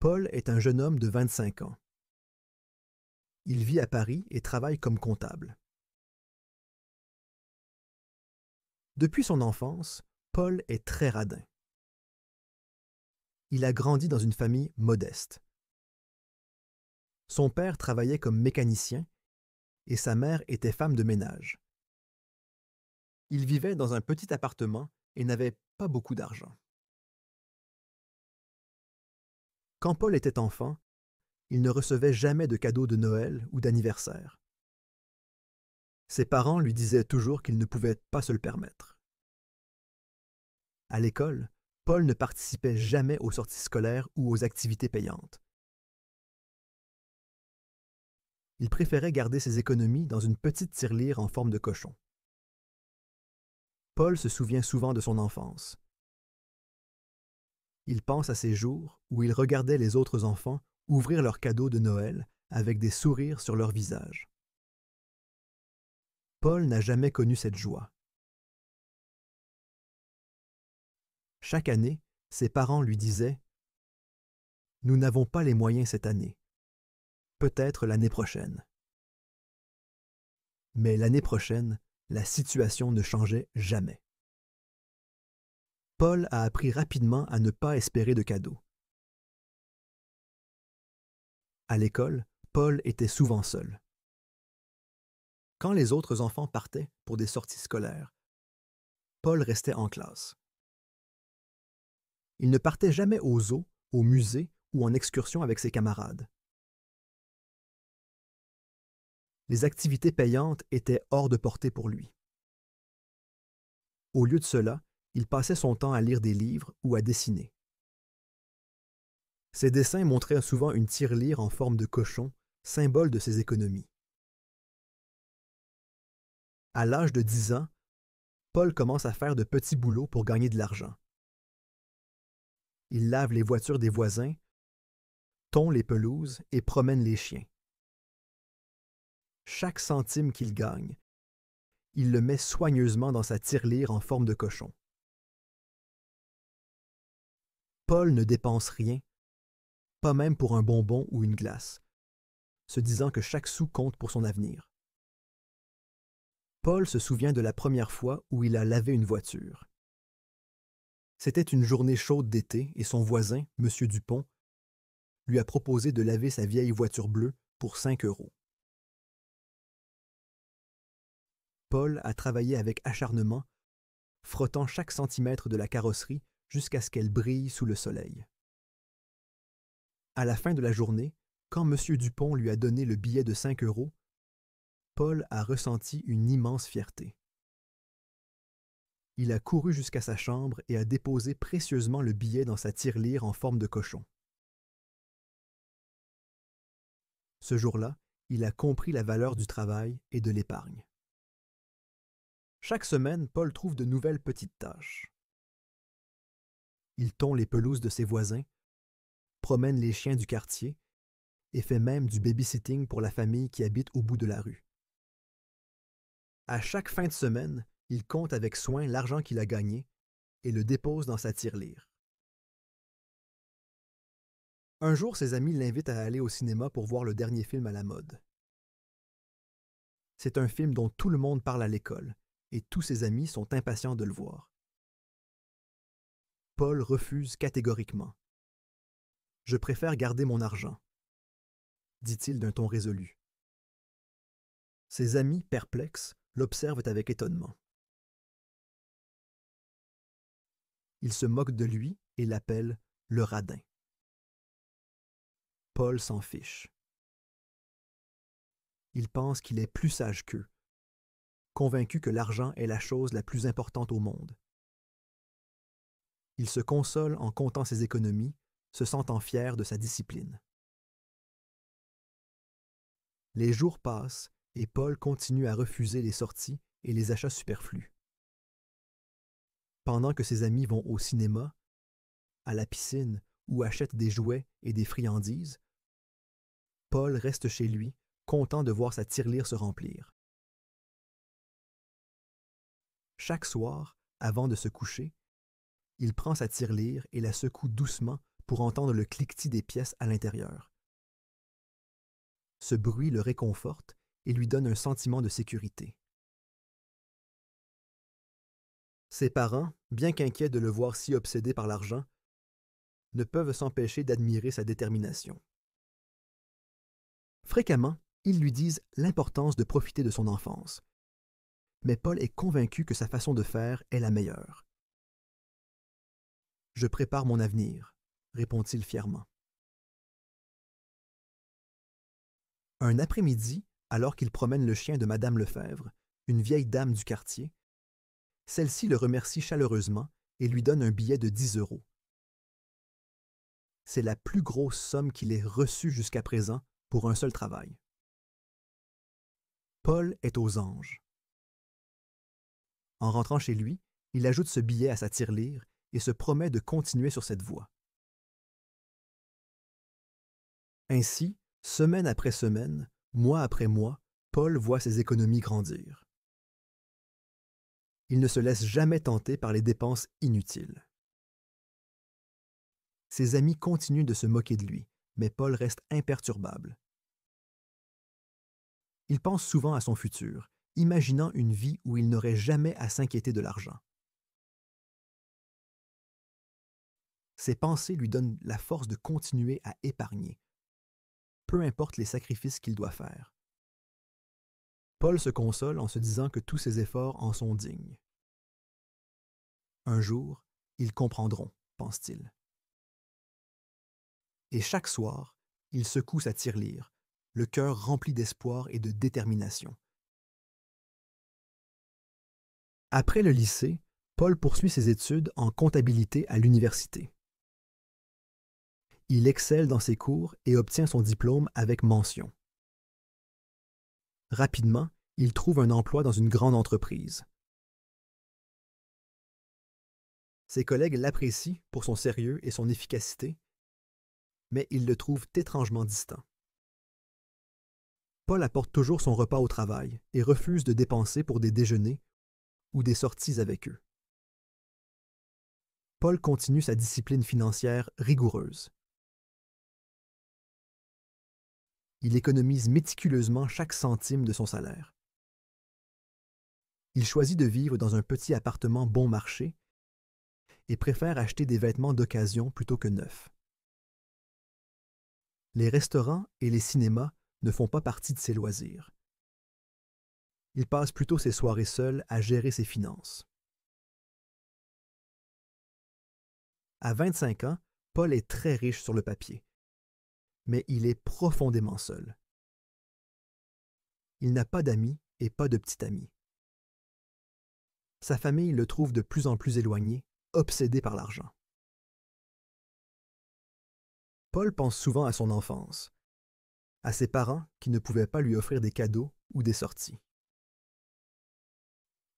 Paul est un jeune homme de 25 ans. Il vit à Paris et travaille comme comptable. Depuis son enfance, Paul est très radin. Il a grandi dans une famille modeste. Son père travaillait comme mécanicien et sa mère était femme de ménage. Il vivait dans un petit appartement et n'avait pas beaucoup d'argent. Quand Paul était enfant, il ne recevait jamais de cadeaux de Noël ou d'anniversaire. Ses parents lui disaient toujours qu'il ne pouvait pas se le permettre. À l'école, Paul ne participait jamais aux sorties scolaires ou aux activités payantes. Il préférait garder ses économies dans une petite tirelire en forme de cochon. Paul se souvient souvent de son enfance il pense à ces jours où il regardait les autres enfants ouvrir leurs cadeaux de Noël avec des sourires sur leurs visages. Paul n'a jamais connu cette joie. Chaque année, ses parents lui disaient Nous n'avons pas les moyens cette année. Peut-être l'année prochaine. Mais l'année prochaine, la situation ne changeait jamais. Paul a appris rapidement à ne pas espérer de cadeaux. À l'école, Paul était souvent seul. Quand les autres enfants partaient pour des sorties scolaires, Paul restait en classe. Il ne partait jamais aux eaux, au musée ou en excursion avec ses camarades. Les activités payantes étaient hors de portée pour lui. Au lieu de cela, il passait son temps à lire des livres ou à dessiner. Ses dessins montraient souvent une tirelire en forme de cochon, symbole de ses économies. À l'âge de 10 ans, Paul commence à faire de petits boulots pour gagner de l'argent. Il lave les voitures des voisins, tond les pelouses et promène les chiens. Chaque centime qu'il gagne, il le met soigneusement dans sa tirelire en forme de cochon. Paul ne dépense rien, pas même pour un bonbon ou une glace, se disant que chaque sou compte pour son avenir. Paul se souvient de la première fois où il a lavé une voiture. C'était une journée chaude d'été et son voisin, M. Dupont, lui a proposé de laver sa vieille voiture bleue pour 5 euros. Paul a travaillé avec acharnement, frottant chaque centimètre de la carrosserie jusqu'à ce qu'elle brille sous le soleil. À la fin de la journée, quand M. Dupont lui a donné le billet de 5 euros, Paul a ressenti une immense fierté. Il a couru jusqu'à sa chambre et a déposé précieusement le billet dans sa tirelire en forme de cochon. Ce jour-là, il a compris la valeur du travail et de l'épargne. Chaque semaine, Paul trouve de nouvelles petites tâches. Il tond les pelouses de ses voisins, promène les chiens du quartier et fait même du babysitting pour la famille qui habite au bout de la rue. À chaque fin de semaine, il compte avec soin l'argent qu'il a gagné et le dépose dans sa tirelire. Un jour, ses amis l'invitent à aller au cinéma pour voir le dernier film à la mode. C'est un film dont tout le monde parle à l'école, et tous ses amis sont impatients de le voir. Paul refuse catégoriquement. Je préfère garder mon argent, dit-il d'un ton résolu. Ses amis, perplexes, l'observent avec étonnement. Ils se moquent de lui et l'appellent le radin. Paul s'en fiche. Il pense qu'il est plus sage qu'eux, convaincu que l'argent est la chose la plus importante au monde, il se console en comptant ses économies, se sentant fier de sa discipline. Les jours passent et Paul continue à refuser les sorties et les achats superflus. Pendant que ses amis vont au cinéma, à la piscine ou achètent des jouets et des friandises, Paul reste chez lui, content de voir sa tirelire se remplir. Chaque soir, avant de se coucher, il prend sa tirelire et la secoue doucement pour entendre le cliquetis des pièces à l'intérieur. Ce bruit le réconforte et lui donne un sentiment de sécurité. Ses parents, bien qu'inquiets de le voir si obsédé par l'argent, ne peuvent s'empêcher d'admirer sa détermination. Fréquemment, ils lui disent l'importance de profiter de son enfance. Mais Paul est convaincu que sa façon de faire est la meilleure. Je prépare mon avenir, répond-il fièrement. Un après-midi, alors qu'il promène le chien de Madame Lefebvre, une vieille dame du quartier, celle-ci le remercie chaleureusement et lui donne un billet de 10 euros. C'est la plus grosse somme qu'il ait reçue jusqu'à présent pour un seul travail. Paul est aux anges. En rentrant chez lui, il ajoute ce billet à sa tirelire et se promet de continuer sur cette voie. Ainsi, semaine après semaine, mois après mois, Paul voit ses économies grandir. Il ne se laisse jamais tenter par les dépenses inutiles. Ses amis continuent de se moquer de lui, mais Paul reste imperturbable. Il pense souvent à son futur, imaginant une vie où il n'aurait jamais à s'inquiéter de l'argent. Ses pensées lui donnent la force de continuer à épargner, peu importe les sacrifices qu'il doit faire. Paul se console en se disant que tous ses efforts en sont dignes. Un jour, ils comprendront, pense-t-il. Et chaque soir, il secoue sa tirelire, le cœur rempli d'espoir et de détermination. Après le lycée, Paul poursuit ses études en comptabilité à l'université. Il excelle dans ses cours et obtient son diplôme avec mention. Rapidement, il trouve un emploi dans une grande entreprise. Ses collègues l'apprécient pour son sérieux et son efficacité, mais ils le trouvent étrangement distant. Paul apporte toujours son repas au travail et refuse de dépenser pour des déjeuners ou des sorties avec eux. Paul continue sa discipline financière rigoureuse. il économise méticuleusement chaque centime de son salaire. Il choisit de vivre dans un petit appartement bon marché et préfère acheter des vêtements d'occasion plutôt que neufs. Les restaurants et les cinémas ne font pas partie de ses loisirs. Il passe plutôt ses soirées seul à gérer ses finances. À 25 ans, Paul est très riche sur le papier mais il est profondément seul. Il n'a pas d'amis et pas de petit ami. Sa famille le trouve de plus en plus éloigné, obsédé par l'argent. Paul pense souvent à son enfance, à ses parents qui ne pouvaient pas lui offrir des cadeaux ou des sorties.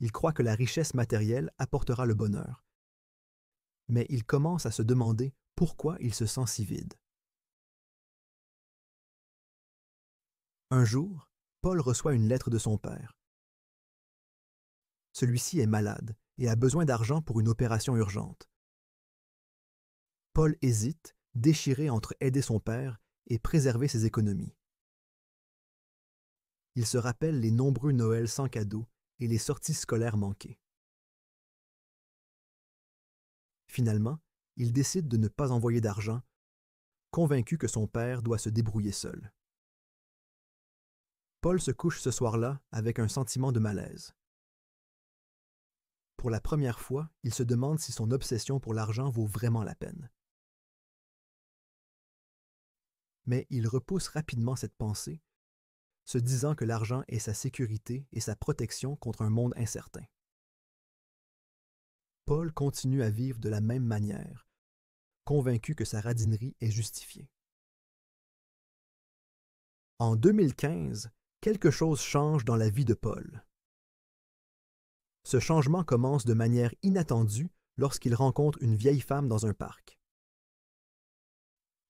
Il croit que la richesse matérielle apportera le bonheur, mais il commence à se demander pourquoi il se sent si vide. Un jour, Paul reçoit une lettre de son père. Celui-ci est malade et a besoin d'argent pour une opération urgente. Paul hésite, déchiré entre aider son père et préserver ses économies. Il se rappelle les nombreux Noëls sans cadeaux et les sorties scolaires manquées. Finalement, il décide de ne pas envoyer d'argent, convaincu que son père doit se débrouiller seul. Paul se couche ce soir-là avec un sentiment de malaise. Pour la première fois, il se demande si son obsession pour l'argent vaut vraiment la peine. Mais il repousse rapidement cette pensée, se disant que l'argent est sa sécurité et sa protection contre un monde incertain. Paul continue à vivre de la même manière, convaincu que sa radinerie est justifiée. En 2015, quelque chose change dans la vie de Paul. Ce changement commence de manière inattendue lorsqu'il rencontre une vieille femme dans un parc.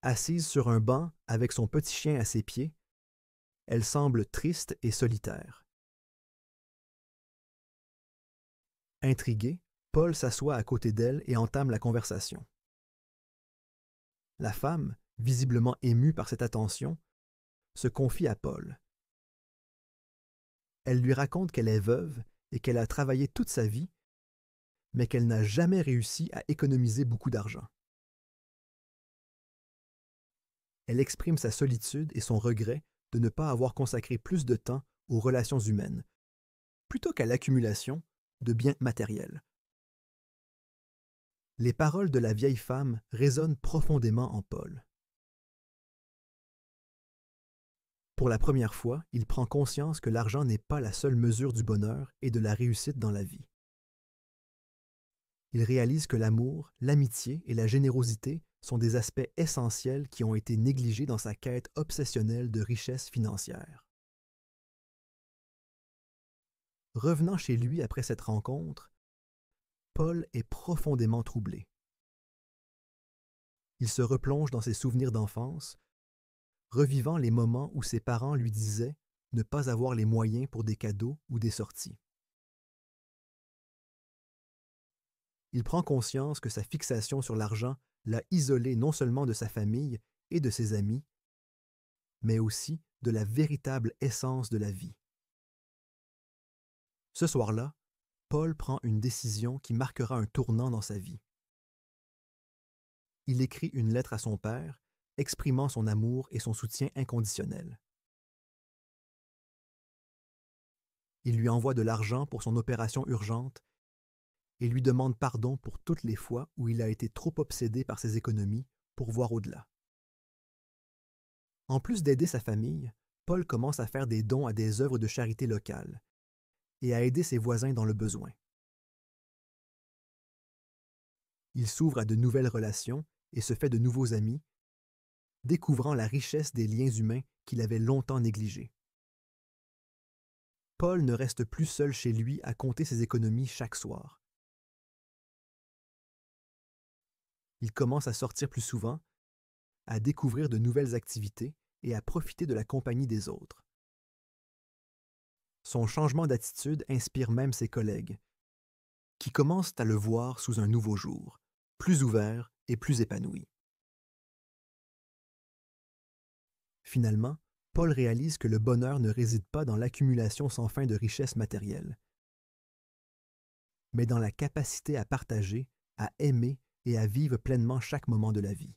Assise sur un banc avec son petit chien à ses pieds, elle semble triste et solitaire. Intrigué, Paul s'assoit à côté d'elle et entame la conversation. La femme, visiblement émue par cette attention, se confie à Paul elle lui raconte qu'elle est veuve et qu'elle a travaillé toute sa vie, mais qu'elle n'a jamais réussi à économiser beaucoup d'argent. Elle exprime sa solitude et son regret de ne pas avoir consacré plus de temps aux relations humaines, plutôt qu'à l'accumulation de biens matériels. Les paroles de la vieille femme résonnent profondément en Paul. Pour la première fois, il prend conscience que l'argent n'est pas la seule mesure du bonheur et de la réussite dans la vie. Il réalise que l'amour, l'amitié et la générosité sont des aspects essentiels qui ont été négligés dans sa quête obsessionnelle de richesse financière. Revenant chez lui après cette rencontre, Paul est profondément troublé. Il se replonge dans ses souvenirs d'enfance, revivant les moments où ses parents lui disaient ne pas avoir les moyens pour des cadeaux ou des sorties. Il prend conscience que sa fixation sur l'argent l'a isolé non seulement de sa famille et de ses amis, mais aussi de la véritable essence de la vie. Ce soir-là, Paul prend une décision qui marquera un tournant dans sa vie. Il écrit une lettre à son père exprimant son amour et son soutien inconditionnel. Il lui envoie de l'argent pour son opération urgente et lui demande pardon pour toutes les fois où il a été trop obsédé par ses économies pour voir au-delà. En plus d'aider sa famille, Paul commence à faire des dons à des œuvres de charité locales et à aider ses voisins dans le besoin. Il s'ouvre à de nouvelles relations et se fait de nouveaux amis découvrant la richesse des liens humains qu'il avait longtemps négligés. Paul ne reste plus seul chez lui à compter ses économies chaque soir. Il commence à sortir plus souvent, à découvrir de nouvelles activités et à profiter de la compagnie des autres. Son changement d'attitude inspire même ses collègues, qui commencent à le voir sous un nouveau jour, plus ouvert et plus épanoui. Finalement, Paul réalise que le bonheur ne réside pas dans l'accumulation sans fin de richesses matérielles, mais dans la capacité à partager, à aimer et à vivre pleinement chaque moment de la vie.